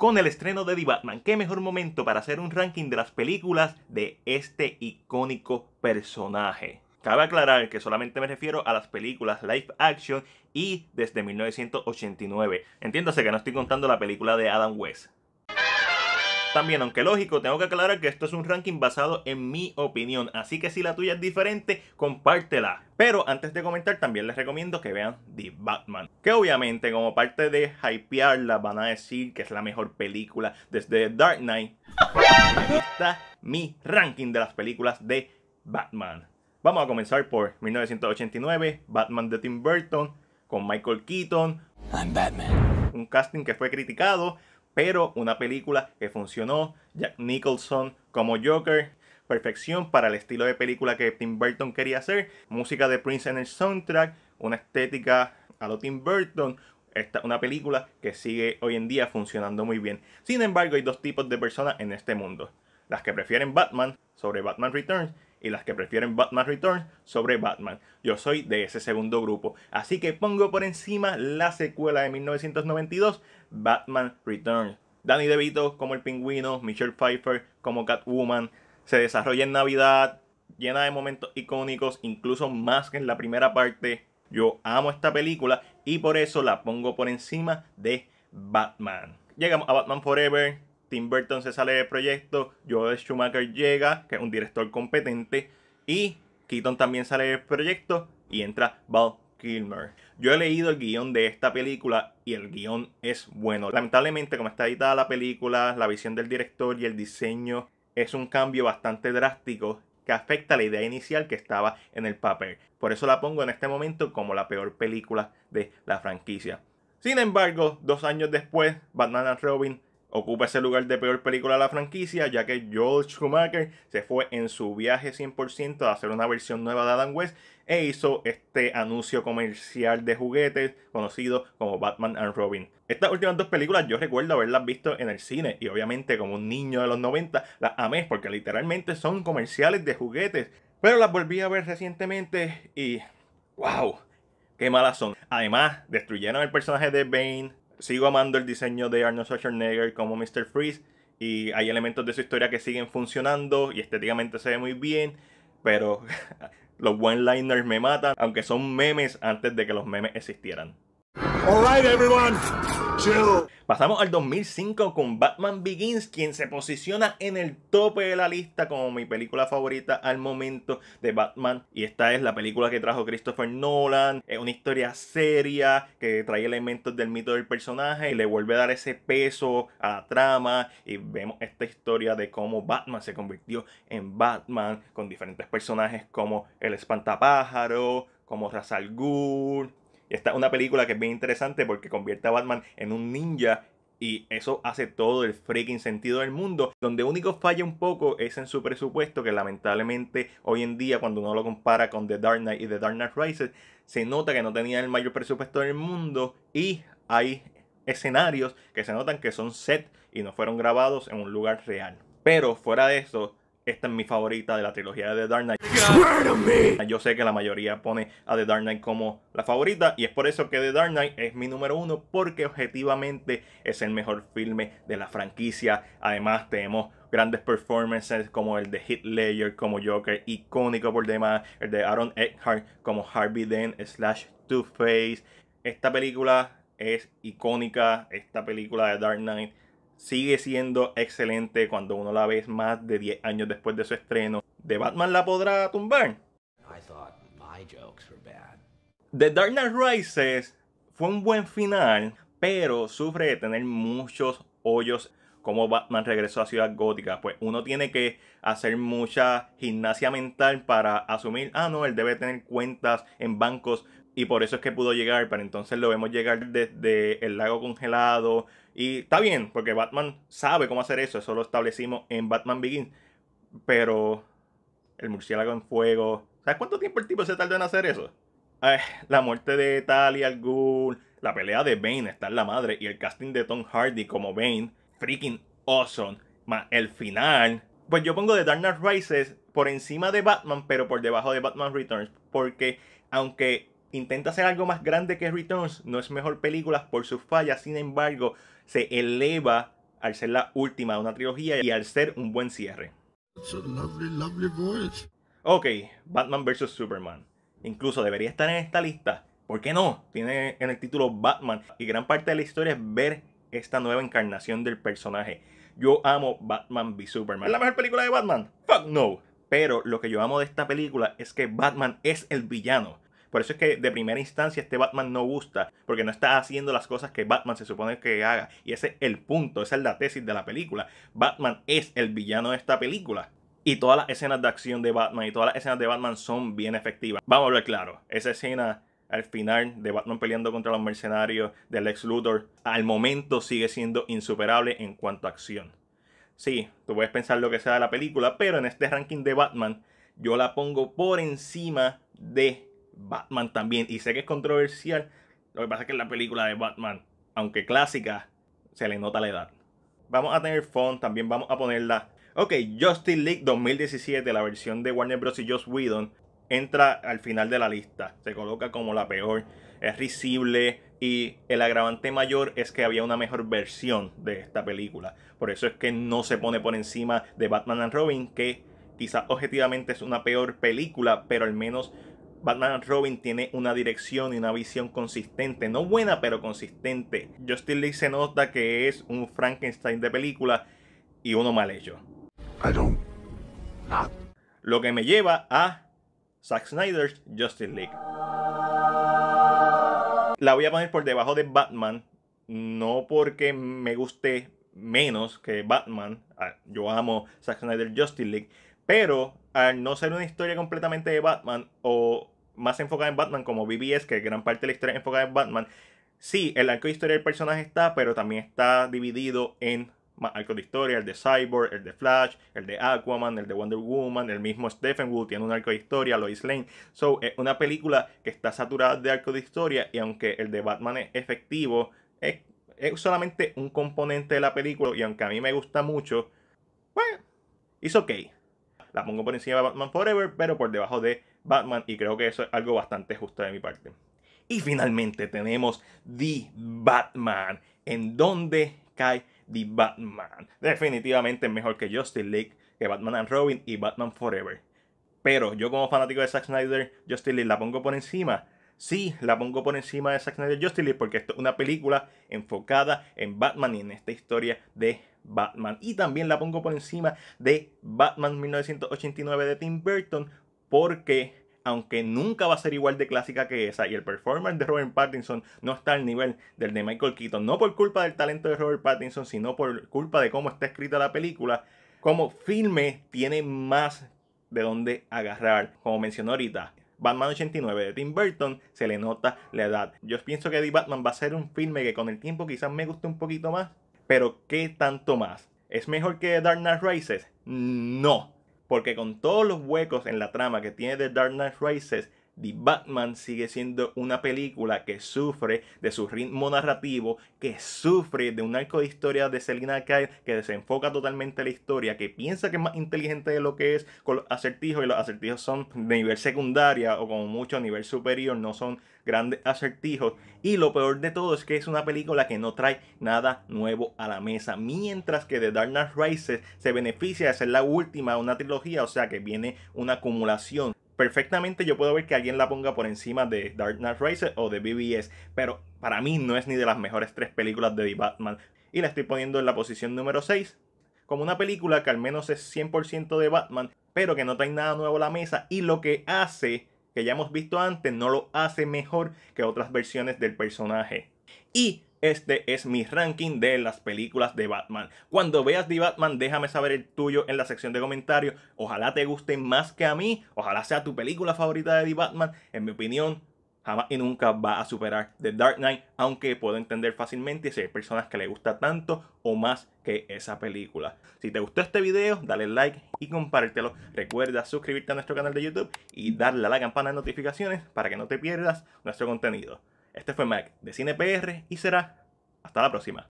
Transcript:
con el estreno de The Batman. ¿Qué mejor momento para hacer un ranking de las películas de este icónico personaje? Cabe aclarar que solamente me refiero a las películas live action y desde 1989. Entiéndase que no estoy contando la película de Adam West. También, aunque lógico, tengo que aclarar que esto es un ranking basado en mi opinión, así que si la tuya es diferente, compártela. Pero antes de comentar, también les recomiendo que vean The Batman, que obviamente como parte de hypearla van a decir que es la mejor película desde Dark Knight. está mi ranking de las películas de Batman. Vamos a comenzar por 1989, Batman de Tim Burton, con Michael Keaton. I'm Batman. Un casting que fue criticado, pero una película que funcionó. Jack Nicholson como Joker, perfección para el estilo de película que Tim Burton quería hacer. Música de Prince en el soundtrack, una estética a lo Tim Burton. Esta, una película que sigue hoy en día funcionando muy bien. Sin embargo, hay dos tipos de personas en este mundo. Las que prefieren Batman sobre Batman Returns y las que prefieren Batman Returns sobre Batman. Yo soy de ese segundo grupo. Así que pongo por encima la secuela de 1992, Batman Returns. Danny DeVito como el pingüino, Michelle Pfeiffer como Catwoman. Se desarrolla en Navidad, llena de momentos icónicos, incluso más que en la primera parte. Yo amo esta película y por eso la pongo por encima de Batman. Llegamos a Batman Forever, Tim Burton se sale del proyecto, Joel Schumacher llega, que es un director competente, y Keaton también sale del proyecto y entra Val Kilmer. Yo he leído el guión de esta película y el guión es bueno. Lamentablemente, como está editada la película, la visión del director y el diseño es un cambio bastante drástico que afecta la idea inicial que estaba en el papel. Por eso la pongo en este momento como la peor película de la franquicia. Sin embargo, dos años después, Batman and Robin ocupa ese lugar de peor película de la franquicia, ya que Joel Schumacher se fue en su viaje 100% a hacer una versión nueva de Adam West e hizo este anuncio comercial de juguetes conocido como Batman and Robin. Estas últimas dos películas yo recuerdo haberlas visto en el cine y obviamente como un niño de los 90 las amé porque literalmente son comerciales de juguetes, pero las volví a ver recientemente y wow, qué malas son. Además, destruyeron el personaje de Bane sigo amando el diseño de Arnold Schwarzenegger como Mr. Freeze y hay elementos de su historia que siguen funcionando y estéticamente se ve muy bien, pero los one-liners me matan, aunque son memes antes de que los memes existieran. Alright, everyone. Pasamos al 2005 con Batman Begins, quien se posiciona en el tope de la lista como mi película favorita al momento de Batman. Y esta es la película que trajo Christopher Nolan. Es una historia seria que trae elementos del mito del personaje y le vuelve a dar ese peso a la trama. Y vemos esta historia de cómo Batman se convirtió en Batman con diferentes personajes como el espantapájaro, como Razal Ghul, esta es una película que es bien interesante porque convierte a Batman en un ninja y eso hace todo el freaking sentido del mundo. Donde único falla un poco es en su presupuesto, que lamentablemente hoy en día, cuando uno lo compara con The Dark Knight y The Dark Knight Rises, se nota que no tenía el mayor presupuesto del mundo y hay escenarios que se notan que son set y no fueron grabados en un lugar real. Pero fuera de eso, esta es mi favorita de la trilogía de The Dark Knight. Yo sé que la mayoría pone a The Dark Knight como la favorita y es por eso que The Dark Knight es mi número uno porque objetivamente es el mejor filme de la franquicia. Además tenemos grandes performances como el de Heath Ledger como Joker, icónico por demás, el de Aaron Eckhart como Harvey Dent slash Two-Face. Esta película es icónica, esta película de Dark Knight sigue siendo excelente cuando uno la ve más de 10 años después de su estreno. ¿De Batman la podrá tumbar? I thought my jokes were bad. The Dark Knight Rises fue un buen final, pero sufre de tener muchos hoyos. Como Batman regresó a Ciudad Gótica, pues uno tiene que hacer mucha gimnasia mental para asumir, ah, no, él debe tener cuentas en bancos y por eso es que pudo llegar, pero entonces lo vemos llegar desde el lago congelado. Y está bien, porque Batman sabe cómo hacer eso, eso lo establecimos en Batman Begins. Pero el murciélago en fuego. ¿Sabes cuánto tiempo el tipo se tardó en hacer eso? la muerte de Talia al Ghul, la pelea de Bane, está en la madre, y el casting de Tom Hardy como Bane, freaking awesome. Más el final. Pues yo pongo The Dark Knight Rises por encima de Batman, pero por debajo de Batman Returns, porque aunque intenta ser algo más grande que Returns, no es mejor película por sus fallas, sin embargo, se eleva al ser la última de una trilogía y al ser un buen cierre. Ok, Batman vs. Superman. Incluso debería estar en esta lista. ¿Por qué no? Tiene en el título Batman. Y gran parte de la historia es ver esta nueva encarnación del personaje. Yo amo Batman vs Superman. ¿Es la mejor película de Batman? Fuck no. Pero lo que yo amo de esta película es que Batman es el villano. Por eso es que de primera instancia este Batman no gusta, porque no está haciendo las cosas que Batman se supone que haga. Y ese es el punto, esa es la tesis de la película. Batman es el villano de esta película. Y todas las escenas de acción de Batman y todas las escenas de Batman son bien efectivas. Vamos a ver claro, esa escena al final de Batman peleando contra los mercenarios de Lex Luthor, al momento sigue siendo insuperable en cuanto a acción. Sí, tú puedes pensar lo que sea de la película, pero en este ranking de Batman yo la pongo por encima de Batman también. Y sé que es controversial. Lo que pasa es que en la película de Batman, aunque clásica, se le nota la edad. Vamos a tener fun, también vamos a ponerla. Ok, Justice League 2017, la versión de Warner Bros. y Joss Whedon, entra al final de la lista. Se coloca como la peor. Es risible. Y el agravante mayor es que había una mejor versión de esta película. Por eso es que no se pone por encima de Batman and Robin, que quizás objetivamente es una peor película, pero al menos Batman Robin tiene una dirección y una visión consistente, no buena pero consistente. Justin League se nota que es un Frankenstein de película y uno mal hecho. Lo que me lleva a Zack Snyder's Justice League. La voy a poner por debajo de Batman, no porque me guste menos que Batman, ah, yo amo Zack Snyder's Justice League, pero al no ser una historia completamente de Batman o más enfocada en Batman, como BBS, que gran parte de la historia es enfocada en Batman, sí, el arco de historia del personaje está, pero también está dividido en más arcos de historia, el de Cyborg, el de Flash, el de Aquaman, el de Wonder Woman, el mismo Stephen Wood tiene un arco de historia, Lois Lane. So, es una película que está saturada de arco de historia y aunque el de Batman es efectivo, es, solamente un componente de la película y aunque a mí me gusta mucho, bueno, es ok. La pongo por encima de Batman Forever, pero por debajo de Batman y creo que eso es algo bastante justo de mi parte. Y finalmente tenemos The Batman. ¿En dónde cae The Batman? Definitivamente mejor que Justice League, que Batman and Robin y Batman Forever. Pero yo como fanático de Zack Snyder, Justice League la pongo por encima. Sí, la pongo por encima de Zack Snyder Justice League porque esto es una película enfocada en Batman y en esta historia de Batman. Y también la pongo por encima de Batman 1989 de Tim Burton porque aunque nunca va a ser igual de clásica que esa, y el performance de Robert Pattinson no está al nivel del de Michael Keaton, no por culpa del talento de Robert Pattinson, sino por culpa de cómo está escrita la película, como filme tiene más de dónde agarrar. Como mencionó ahorita, Batman 89 de Tim Burton se le nota la edad. Yo pienso que The Batman va a ser un filme que con el tiempo quizás me guste un poquito más, pero ¿qué tanto más? ¿Es mejor que Dark Knight Rises? No porque con todos los huecos en la trama que tiene The Dark Knight Rises, The Batman sigue siendo una película que sufre de su ritmo narrativo, que sufre de un arco de historia de Selina Kyle que desenfoca totalmente la historia, que piensa que es más inteligente de lo que es con los acertijos y los acertijos son de nivel secundaria o como mucho a nivel superior, no son grandes acertijos. Y lo peor de todo es que es una película que no trae nada nuevo a la mesa, mientras que The Dark Knight Rises se beneficia de ser la última de una trilogía, o sea que viene una acumulación perfectamente yo puedo ver que alguien la ponga por encima de Dark Knight Rises o de BBS, pero para mí no es ni de las mejores tres películas de Batman. Y la estoy poniendo en la posición número 6, como una película que al menos es 100% de Batman, pero que no trae nada nuevo a la mesa y lo que hace, que ya hemos visto antes, no lo hace mejor que otras versiones del personaje. Y este es mi ranking de las películas de Batman. Cuando veas The Batman, déjame saber el tuyo en la sección de comentarios. Ojalá te guste más que a mí. Ojalá sea tu película favorita de The Batman. En mi opinión, jamás y nunca va a superar The Dark Knight, aunque puedo entender fácilmente si hay personas que le gusta tanto o más que esa película. Si te gustó este video, dale like y compártelo. Recuerda suscribirte a nuestro canal de YouTube y darle a la campana de notificaciones para que no te pierdas nuestro contenido. Este fue Mac de CinePR y será hasta la próxima.